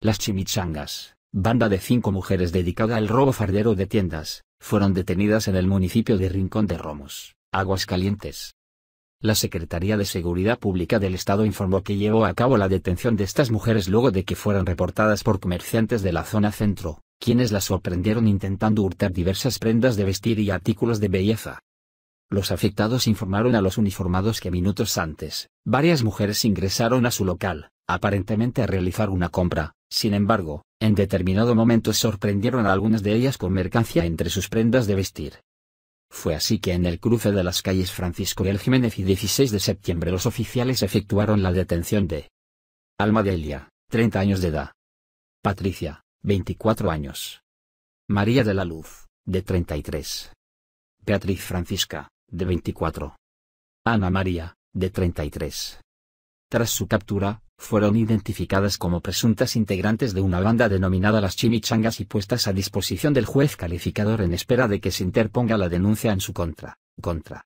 Las chimichangas, banda de cinco mujeres dedicada al robo fardero de tiendas, fueron detenidas en el municipio de Rincón de Romos, Aguascalientes. La Secretaría de Seguridad Pública del Estado informó que llevó a cabo la detención de estas mujeres luego de que fueran reportadas por comerciantes de la zona centro, quienes las sorprendieron intentando hurtar diversas prendas de vestir y artículos de belleza. Los afectados informaron a los uniformados que minutos antes, varias mujeres ingresaron a su local, aparentemente a realizar una compra, sin embargo, en determinado momento sorprendieron a algunas de ellas con mercancía entre sus prendas de vestir. Fue así que en el cruce de las calles Francisco El Jiménez y 16 de septiembre los oficiales efectuaron la detención de Alma Delia, 30 años de edad. Patricia, 24 años. María de la Luz, de 33. Beatriz Francisca, de 24. Ana María, de 33. Tras su captura, fueron identificadas como presuntas integrantes de una banda denominada las chimichangas y puestas a disposición del juez calificador en espera de que se interponga la denuncia en su contra. contra.